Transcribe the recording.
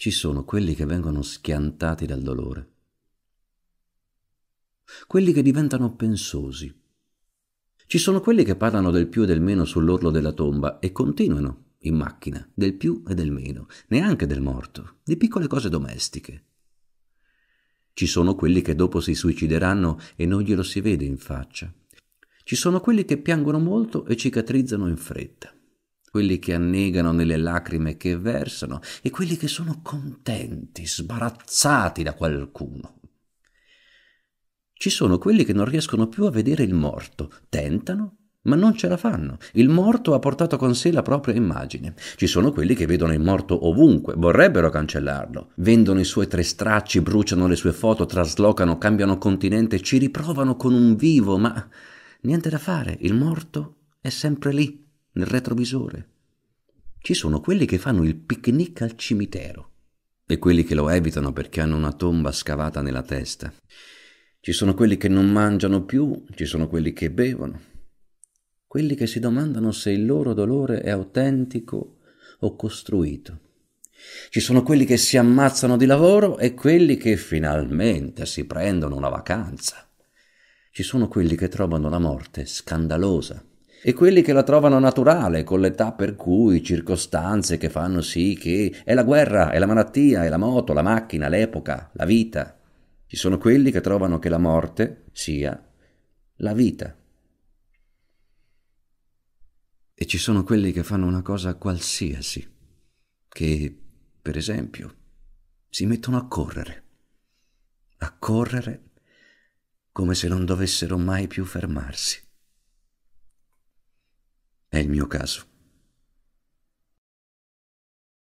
ci sono quelli che vengono schiantati dal dolore, quelli che diventano pensosi, ci sono quelli che parlano del più e del meno sull'orlo della tomba e continuano in macchina, del più e del meno, neanche del morto, di piccole cose domestiche. Ci sono quelli che dopo si suicideranno e non glielo si vede in faccia. Ci sono quelli che piangono molto e cicatrizzano in fretta quelli che annegano nelle lacrime che versano e quelli che sono contenti, sbarazzati da qualcuno. Ci sono quelli che non riescono più a vedere il morto, tentano, ma non ce la fanno. Il morto ha portato con sé la propria immagine. Ci sono quelli che vedono il morto ovunque, vorrebbero cancellarlo. Vendono i suoi tre stracci, bruciano le sue foto, traslocano, cambiano continente, ci riprovano con un vivo, ma niente da fare, il morto è sempre lì nel retrovisore. Ci sono quelli che fanno il picnic al cimitero e quelli che lo evitano perché hanno una tomba scavata nella testa. Ci sono quelli che non mangiano più, ci sono quelli che bevono, quelli che si domandano se il loro dolore è autentico o costruito. Ci sono quelli che si ammazzano di lavoro e quelli che finalmente si prendono una vacanza. Ci sono quelli che trovano la morte scandalosa e quelli che la trovano naturale con l'età per cui, circostanze che fanno sì che è la guerra, è la malattia, è la moto, la macchina, l'epoca, la vita. Ci sono quelli che trovano che la morte sia la vita. E ci sono quelli che fanno una cosa qualsiasi, che, per esempio, si mettono a correre, a correre come se non dovessero mai più fermarsi. meu caso.